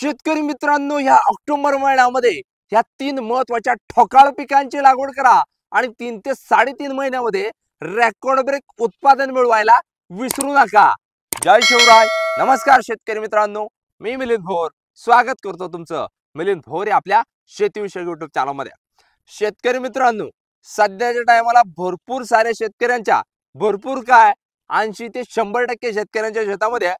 शेतकरी मित्रांनो ह्या ऑक्टोबर महिन्यामध्ये ह्या तीन महत्वाच्या ठोकाळ पिकांची लागवड करा आणि तीन ते साडेतीन महिन्यामध्ये रेकॉर्ड ब्रेक उत्पादन मिळवायला विसरू नका जय शिवराय नमस्कार शेतकरी मित्रांनो मी मिलिंद भोर स्वागत करतो तुमचं मिलिंद भोर या आपल्या शेतीविषयक युट्यूब चॅनलमध्ये शेतकरी मित्रांनो सध्याच्या टायमाला भरपूर साऱ्या शेतकऱ्यांच्या भरपूर काय ऐंशी ते शंभर टक्के शेतकऱ्यांच्या शेतामध्ये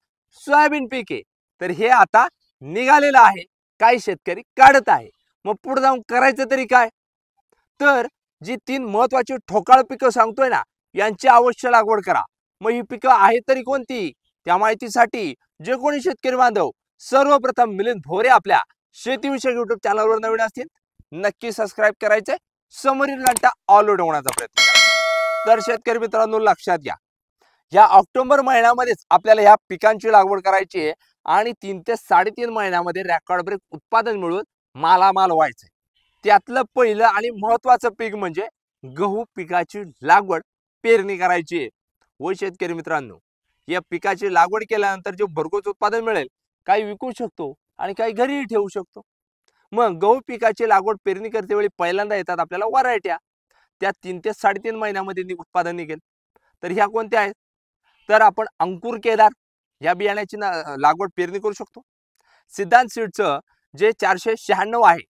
सोयाबीन पीक आहे तर हे आता निघालेला आहे काही शेतकरी काढत आहे मग पुढे जाऊन करायचं तरी काय तर जी तीन महत्वाची ठोकाळ पिकं सांगतोय ना यांची अवश्य लागवड करा मग ही पिकं आहे तरी कोणती त्या माहितीसाठी जे कोणी शेतकरी बांधव सर्वप्रथम मिलिंद भोरे आपल्या शेतीविषयक युट्यूब चॅनलवर नवीन असतील नक्की सबस्क्राईब करायचंय समोरील घंटा ऑल होण्याचा प्रयत्न करा तर शेतकरी मित्रांनो लक्षात घ्या या ऑक्टोबर महिन्यामध्येच आपल्याला ह्या पिकांची लागवड करायची आहे आणि तीन ते साडेतीन महिन्यामध्ये रेकॉर्ड ब्रेक उत्पादन मिळून मालामाल व्हायचंय त्यातलं पहिलं आणि महत्वाचं पीक म्हणजे गहू पिकाची लागवड पेरणी करायची आहे व हो शेतकरी मित्रांनो या पिकाची लागवड केल्यानंतर जे भरघोस उत्पादन मिळेल काही विकू शकतो आणि काही घरीही ठेवू शकतो मग गहू पिकाची लागवड पेरणी करते वेळी पहिल्यांदा येतात आपल्याला वरायट्या त्या तीन ते साडेतीन महिन्यामध्ये उत्पादन निघेल तर ह्या कोणत्या आहेत तर आपण अंकुर केदार या बियाण्याची ना लागवड पेरणी करू शकतो सिद्धांत सीडचं जे चारशे शहाण्णव आहे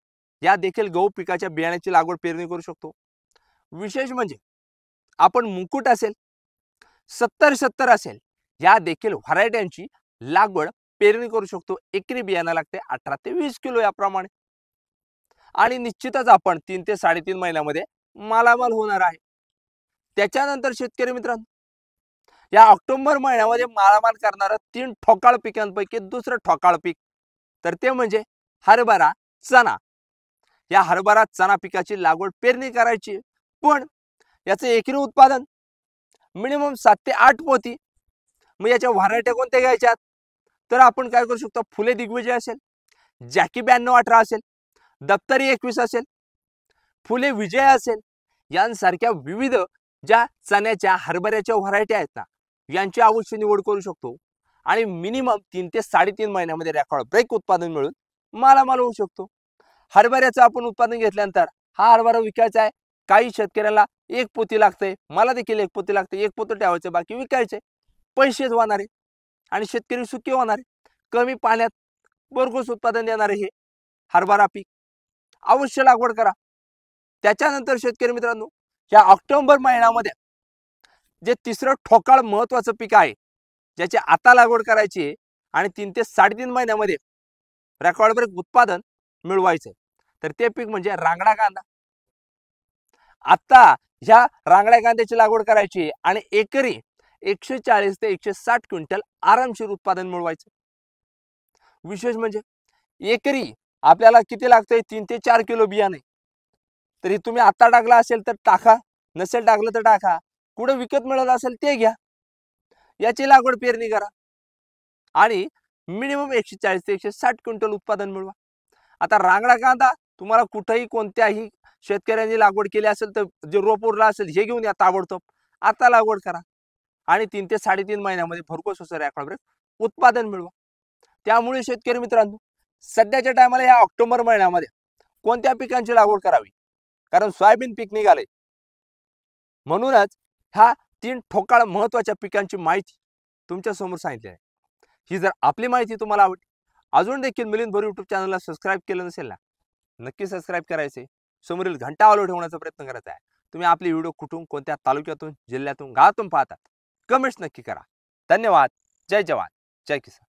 या देखील गहू पिकाच्या बियाण्याची लागवड पेरणी करू शकतो विशेष म्हणजे आपण मुकुट असेल सत्तर सत्तर असेल या देखील व्हरायट्यांची लागवड पेरणी करू शकतो एकरी बियाणं लागते अठरा ते वीस किलो याप्रमाणे आणि निश्चितच आपण तीन ते साडेतीन महिन्यामध्ये मालामाल होणार आहे त्याच्यानंतर शेतकरी मित्रांनो या ऑक्टोबर महिन्यामध्ये मारामार करणारं तीन ठोकाळ पिकांपैकी दुसरं ठोकाळ पीक तर ते म्हणजे हरभरा चणा या हरभरा चणा पिकाची लागवड पेरणी करायची पण याचं एकरी उत्पादन मिनिमम सात ते आठ पोती मग याच्या व्हरायट्या कोणत्या घ्यायच्यात तर आपण काय करू शकतो फुले दिग्विजय असेल जॅकी ब्याण्णव अठरा असेल दप्तरी एकवीस असेल फुले विजय असेल यांसारख्या विविध ज्या चण्याच्या हरभऱ्याच्या व्हरायट्या आहेत ना यांची अवश्य निवड करू शकतो आणि मिनिमम तीन ते साडेतीन महिन्यामध्ये रेकॉर्ड ब्रेक उत्पादन मिळून मालामाल होऊ शकतो हरभऱ्याचं आपण उत्पादन घेतल्यानंतर हा हरभरा विकायचा आहे काही शेतकऱ्याला एक पोती लागते मला देखील एक पोती लागते एक पोतं ठेवायचं बाकी विकायचे पैसेच होणारे आणि शेतकरी सुखी होणारे कमी पाण्यात भरघोस उत्पादन देणारे हे हरभरा पीक अवश्य लागवड करा त्याच्यानंतर शेतकरी मित्रांनो या ऑक्टोबर महिन्यामध्ये जे तिसरं ठोकाळ महत्वाचं पीक आहे ज्याची आता लागवड करायची आणि तीन ते साडेतीन महिन्यामध्ये रेकॉर्ड ब्रेक उत्पादन मिळवायचं तर ते पीक म्हणजे रांगडा कांदा आता ह्या रांगड्या कांद्याची लागवड करायची आणि एकरी एकशे चाळीस ते एकशे साठ क्विंटल आरामशीर उत्पादन मिळवायचं विशेष म्हणजे एकरी आपल्याला किती लागतंय तीन ते चार किलो बियाणे तरी तुम्ही आता टाकला असेल तर टाका नसेल टाकलं तर टाका कुठं विकत मिळत असेल ते घ्या याची लागवड पेरणी करा आणि मिनिमम एकशे चाळीस ते एकशे साठ क्विंटल उत्पादन मिळवा आता रांगडा कांदा तुम्हाला कुठंही कोणत्याही शेतकऱ्यांनी लागवड केली असेल तर जे रोप उरला असेल हे घेऊन या ताबडतोब आता लागवड करा आणि तीन ते साडेतीन महिन्यामध्ये भरपूर असं या उत्पादन मिळवा त्यामुळे शेतकरी मित्रांनो सध्याच्या टायमाला या ऑक्टोबर महिन्यामध्ये कोणत्या पिकांची लागवड करावी कारण सोयाबीन पीक निघाले म्हणूनच ह्या तीन ठोकाळ महत्त्वाच्या पिकांची माहिती तुमच्या समोर सांगितली आहे ही जर आपली माहिती तुम्हाला आवडली अजून देखील मिलिंद भोर यूट्यूब चॅनलला सबस्क्राईब केलं नसेल ना नक्की सबस्क्राईब करायचे समोरील घंटा ऑलो ठेवण्याचा प्रयत्न करायचा आहे तुम्ही आपले व्हिडिओ कुठून कोणत्या तालुक्यातून जिल्ह्यातून गावातून पाहतात कमेंट्स नक्की करा धन्यवाद जय जवान जय किसान